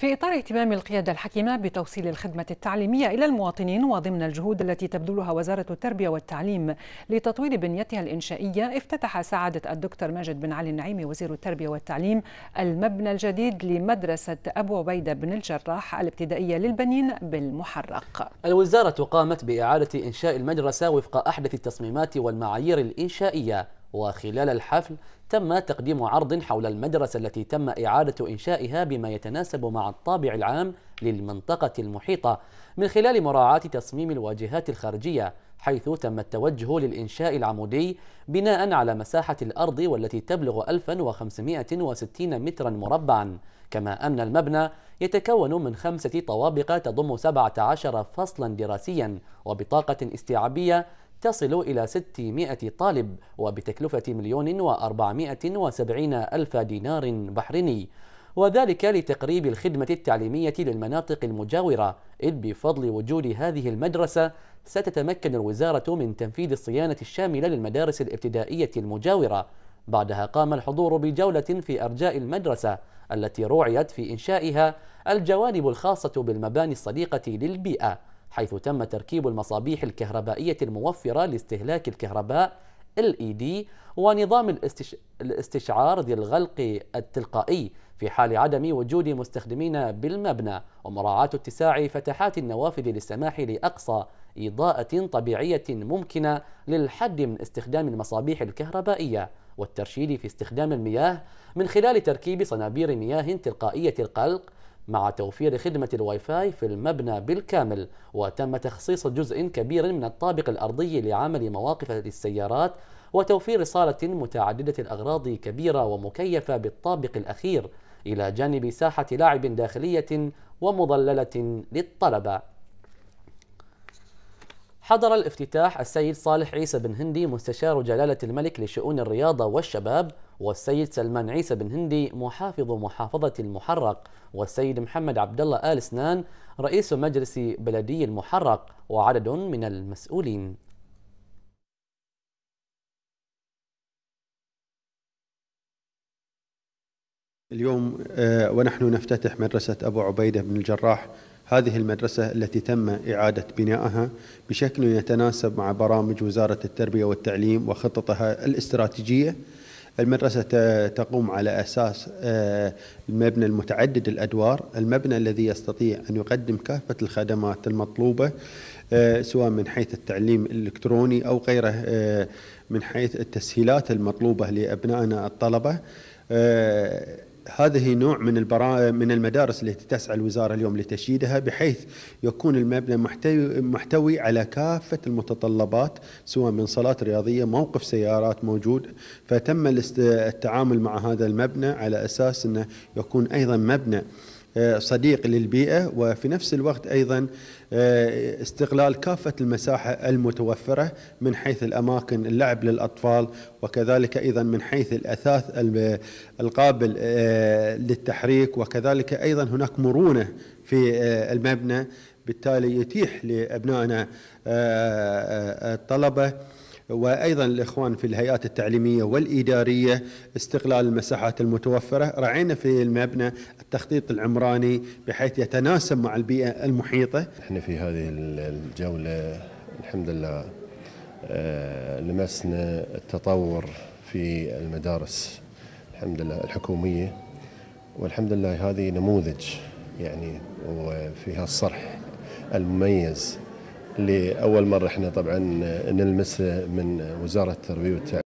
في إطار اهتمام القيادة الحكيمة بتوصيل الخدمة التعليمية إلى المواطنين وضمن الجهود التي تبذلها وزارة التربية والتعليم لتطوير بنيتها الإنشائية افتتح سعادة الدكتور ماجد بن علي النعيمي وزير التربية والتعليم المبنى الجديد لمدرسة أبو عبيدة بن الجراح الابتدائية للبنين بالمحرق الوزارة قامت بإعادة إنشاء المدرسة وفق أحدث التصميمات والمعايير الإنشائية وخلال الحفل تم تقديم عرض حول المدرسة التي تم إعادة إنشائها بما يتناسب مع الطابع العام للمنطقة المحيطة من خلال مراعاة تصميم الواجهات الخارجية حيث تم التوجه للإنشاء العمودي بناء على مساحة الأرض والتي تبلغ 1560 مترا مربعا كما أن المبنى يتكون من خمسة طوابق تضم 17 فصلا دراسيا وبطاقة استيعابية تصل إلى 600 طالب وبتكلفة مليون و وسبعين ألف دينار بحريني وذلك لتقريب الخدمة التعليمية للمناطق المجاورة إذ بفضل وجود هذه المدرسة ستتمكن الوزارة من تنفيذ الصيانة الشاملة للمدارس الابتدائية المجاورة بعدها قام الحضور بجولة في أرجاء المدرسة التي روعيت في إنشائها الجوانب الخاصة بالمباني الصديقة للبيئة حيث تم تركيب المصابيح الكهربائية الموفرة لاستهلاك الكهرباء LED ونظام الاستش... الاستشعار ذي الغلق التلقائي في حال عدم وجود مستخدمين بالمبنى ومراعاة اتساع فتحات النوافذ للسماح لأقصى إضاءة طبيعية ممكنة للحد من استخدام المصابيح الكهربائية والترشيد في استخدام المياه من خلال تركيب صنابير مياه تلقائية القلق مع توفير خدمة الواي فاي في المبنى بالكامل وتم تخصيص جزء كبير من الطابق الأرضي لعمل مواقف للسيارات وتوفير صالة متعددة الأغراض كبيرة ومكيفة بالطابق الأخير إلى جانب ساحة لعب داخلية ومظللة للطلبة حضر الافتتاح السيد صالح عيسى بن هندي مستشار جلالة الملك لشؤون الرياضة والشباب والسيد سلمان عيسى بن هندي محافظ محافظة المحرق والسيد محمد عبد الله آل سنان رئيس مجلس بلدي المحرق وعدد من المسؤولين اليوم آه، ونحن نفتتح مدرسة أبو عبيدة بن الجراح هذه المدرسة التي تم إعادة بنائها بشكل يتناسب مع برامج وزارة التربية والتعليم وخططها الاستراتيجية المدرسة تقوم على أساس آه، المبنى المتعدد الأدوار المبنى الذي يستطيع أن يقدم كافة الخدمات المطلوبة آه، سواء من حيث التعليم الإلكتروني أو غيره آه، من حيث التسهيلات المطلوبة لأبنائنا الطلبة هذه نوع من البرا... من المدارس التي تسعى الوزاره اليوم لتشييدها بحيث يكون المبنى محتوي محتوي على كافه المتطلبات سواء من صالات رياضيه، موقف سيارات موجود، فتم التعامل مع هذا المبنى على اساس انه يكون ايضا مبنى آه، صديق للبيئة وفي نفس الوقت أيضا آه، استغلال كافة المساحة المتوفرة من حيث الأماكن اللعب للأطفال وكذلك أيضا من حيث الأثاث القابل آه، للتحريك وكذلك أيضا هناك مرونة في المبنى بالتالي يتيح لأبنائنا الطلبة وايضا الاخوان في الهيئات التعليميه والاداريه استغلال المساحات المتوفره، رعينا في المبنى التخطيط العمراني بحيث يتناسب مع البيئه المحيطه. احنا في هذه الجوله الحمد لله آه، لمسنا التطور في المدارس الحمد لله الحكوميه والحمد لله هذه نموذج يعني وفيها الصرح المميز لأول مرة احنا طبعا نلمس من وزارة التربية والتعليم